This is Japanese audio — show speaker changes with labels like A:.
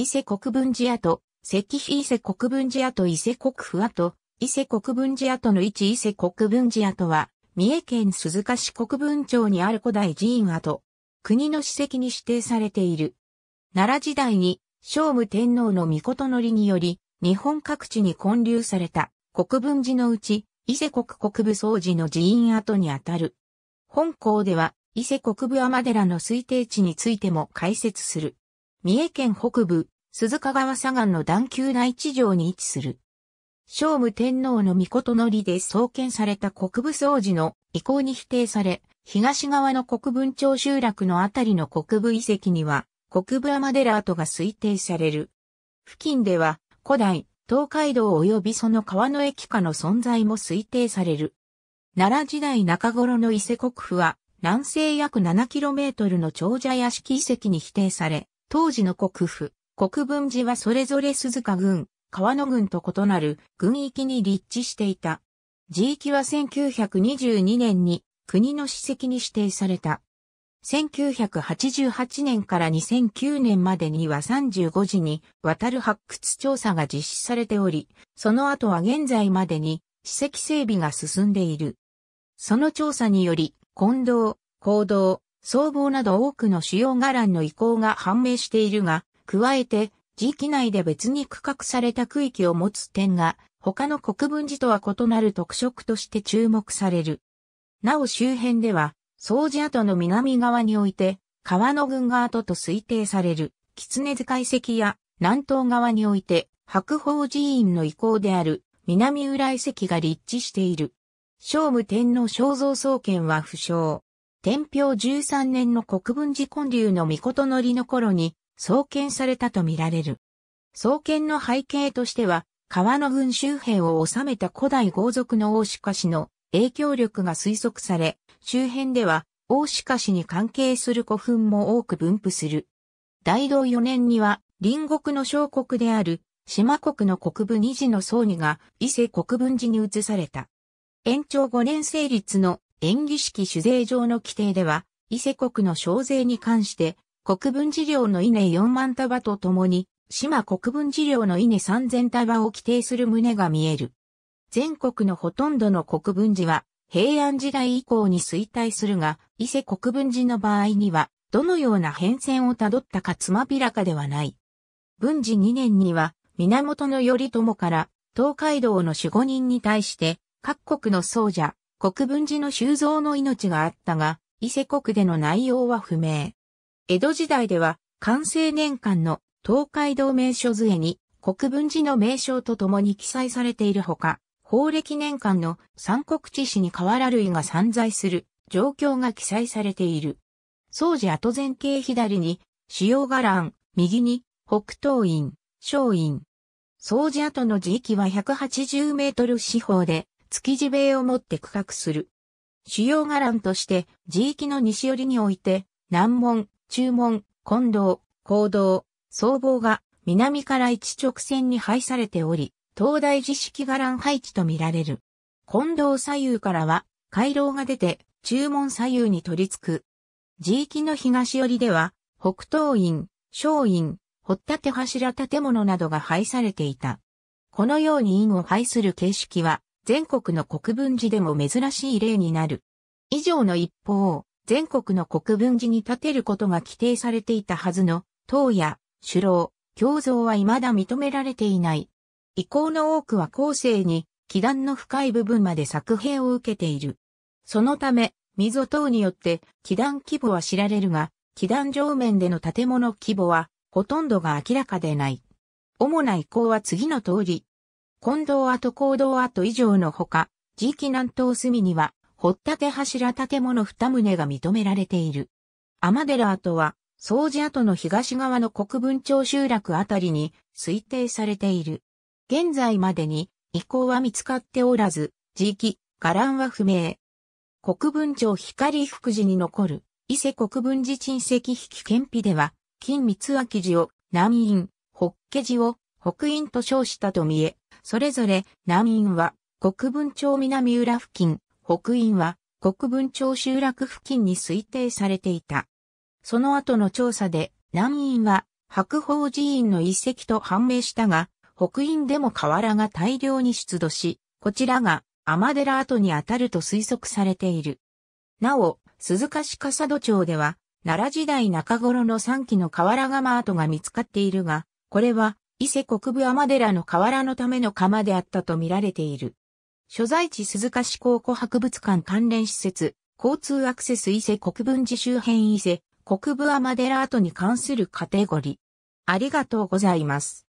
A: 伊勢国分寺跡、石碑伊勢国分寺跡伊勢国府跡、伊勢国分寺跡の位置伊勢国分寺跡は、三重県鈴鹿市国分町にある古代寺院跡。国の史跡に指定されている。奈良時代に、聖武天皇の御事のりにより、日本各地に建立された国分寺のうち、伊勢国国部総寺の寺院跡にあたる。本校では、伊勢国部天寺の推定地についても解説する。三重県北部、鈴鹿川左岸の段丘内地上に位置する。聖武天皇の御事のりで創建された国部総寺の遺構に否定され、東側の国分町集落のあたりの国部遺跡には、国部ラ寺跡が推定される。付近では、古代、東海道及びその川の駅下の存在も推定される。奈良時代中頃の伊勢国府は、南西約 7km の長者屋敷遺跡に否定され、当時の国府、国分寺はそれぞれ鈴鹿郡、川野郡と異なる郡域に立地していた。地域は1922年に国の史跡に指定された。1988年から2009年までには35時に渡る発掘調査が実施されており、その後は現在までに史跡整備が進んでいる。その調査により、近道、行動、僧帽など多くの主要伽藍の遺構が判明しているが、加えて、時期内で別に区画された区域を持つ点が、他の国分寺とは異なる特色として注目される。なお周辺では、掃除跡の南側において、川の群が跡と推定される、狐塚遺跡や、南東側において、白鳳寺院の遺構である、南浦遺跡が立地している。聖武天皇肖像創建は不詳。天平13年の国分寺建立の御事のりの頃に創建されたとみられる。創建の背景としては、川野郡周辺を治めた古代豪族の大鹿氏の影響力が推測され、周辺では大鹿氏に関係する古墳も多く分布する。大道4年には、隣国の小国である島国の国部二次の葬儀が伊勢国分寺に移された。延長5年成立の演技式主税上の規定では、伊勢国の小税に関して、国分事業の稲4万束とともに、島国分事業の稲3000束を規定する旨が見える。全国のほとんどの国分寺は、平安時代以降に衰退するが、伊勢国分寺の場合には、どのような変遷をたどったかつまびらかではない。文治2年には、源頼朝から、東海道の守護人に対して、各国の僧者、国分寺の修造の命があったが、伊勢国での内容は不明。江戸時代では、完成年間の東海道名所図絵に国分寺の名称とともに記載されているほか、法暦年間の三国地史に河原類が散在する状況が記載されている。掃除後前景左に、主要伽藍、右に、北東院、松院。掃除後の地域は180メートル四方で、築地塀をもって区画する。主要伽藍として、地域の西寄りにおいて、南門、中門、近道、高道、僧房が南から一直線に配されており、東大寺式伽藍配置とみられる。近道左右からは、回廊が出て、中門左右に取り付く。地域の東寄りでは、北東院、松院、た立柱建物などが配されていた。このように院を配する形式は、全国の国分寺でも珍しい例になる。以上の一方、全国の国分寺に建てることが規定されていたはずの、塔や、首楼、胸像は未だ認められていない。遺構の多くは後世に、気団の深い部分まで作兵を受けている。そのため、溝等によって、気団規模は知られるが、気団上面での建物規模は、ほとんどが明らかでない。主な遺構は次の通り、近藤跡行動跡以上のほか、次期南東隅には、掘立柱建物二棟が認められている。天寺跡は、掃除跡の東側の国分町集落あたりに推定されている。現在までに遺構は見つかっておらず、時期、伽藍は不明。国分町光福寺に残る伊勢国分寺鎮石引検碑では、金光明寺を、南院、北家寺を、北院と称したと見え、それぞれ南院は国分町南浦付近、北院は国分町集落付近に推定されていた。その後の調査で南院は白鳳寺院の遺跡と判明したが、北院でも瓦が大量に出土し、こちらが天寺跡にあたると推測されている。なお、鈴鹿市笠戸町では、奈良時代中頃の3期の瓦釜跡が見つかっているが、これは伊勢国部天寺の河原のための窯であったと見られている。所在地鈴鹿市考古博物館関連施設、交通アクセス伊勢国分寺周辺伊勢、国部天寺跡に関するカテゴリー。ありがとうございます。